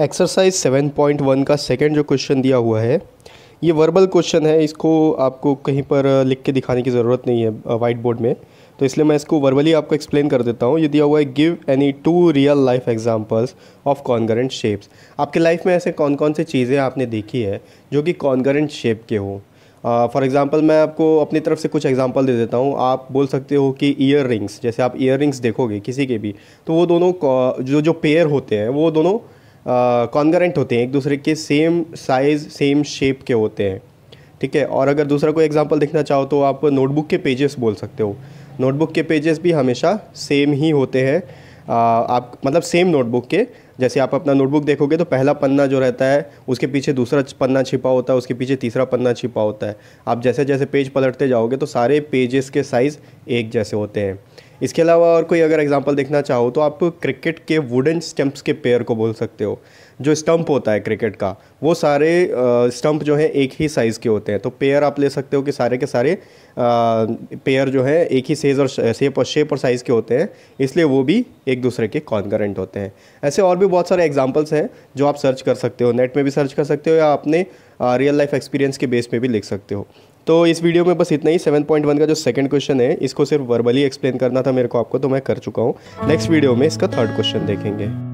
exercise 7.1 का second जो question दिया हुआ है ये वर्बल क्वेश्चन है इसको आपको कहीं पर लिख के दिखाने की ज़रूरत नहीं है वाइट बोर्ड में तो इसलिए मैं इसको वर्बली आपको एक्सप्लेन कर देता हूँ ये दिया हुआ है give any two real life examples of congruent shapes आपके लाइफ में ऐसे कौन कौन से चीज़ें आपने देखी है जो कि कॉन्गरेंट शेप के हों फॉर uh, एग्ज़ाम्पल मैं आपको अपनी तरफ से कुछ एग्जाम्पल दे देता हूँ आप बोल सकते हो कि ईयर रिंग्स जैसे आप ईयर रिंग्स देखोगे किसी के भी तो वो दोनों जो जो पेयर होते हैं वो दोनों कॉन्गरेंट होते हैं एक दूसरे के सेम साइज़ सेम शेप के होते हैं ठीक है और अगर दूसरा कोई एग्जाम्पल देखना चाहो तो आप नोटबुक के पेजेस बोल सकते हो नोटबुक के पेजेस भी हमेशा सेम ही होते हैं आप मतलब सेम नोटबुक के जैसे आप अपना नोटबुक देखोगे तो पहला पन्ना जो रहता है उसके पीछे दूसरा पन्ना छिपा होता है उसके पीछे तीसरा पन्ना छिपा होता है आप जैसे जैसे पेज पलटते जाओगे तो सारे पेजेस के साइज़ एक जैसे होते हैं इसके अलावा और कोई अगर एग्जाम्पल देखना चाहो तो आप क्रिकेट के वुडन स्टम्प्स के पेयर को बोल सकते हो जो स्टम्प होता है क्रिकेट का वो सारे स्टम्प जो हैं एक ही साइज़ के होते हैं तो पेयर आप ले सकते हो कि सारे के सारे पेयर जो हैं एक ही साइज़ और शेप और शेप और साइज़ के होते हैं इसलिए वो भी एक दूसरे के कॉन्करेंट होते हैं ऐसे और भी बहुत सारे एग्जाम्पल्स हैं जो आप सर्च कर सकते हो नेट में भी सर्च कर सकते हो या अपने रियल लाइफ एक्सपीरियंस के बेस में भी लिख सकते हो तो इस वीडियो में बस इतना ही सेवन पॉइंट वन का जो सेकंड क्वेश्चन है इसको सिर्फ वर्बली एक्सप्लेन करना था मेरे को आपको तो मैं कर चुका हूँ नेक्स्ट वीडियो में इसका थर्ड क्वेश्चन देखेंगे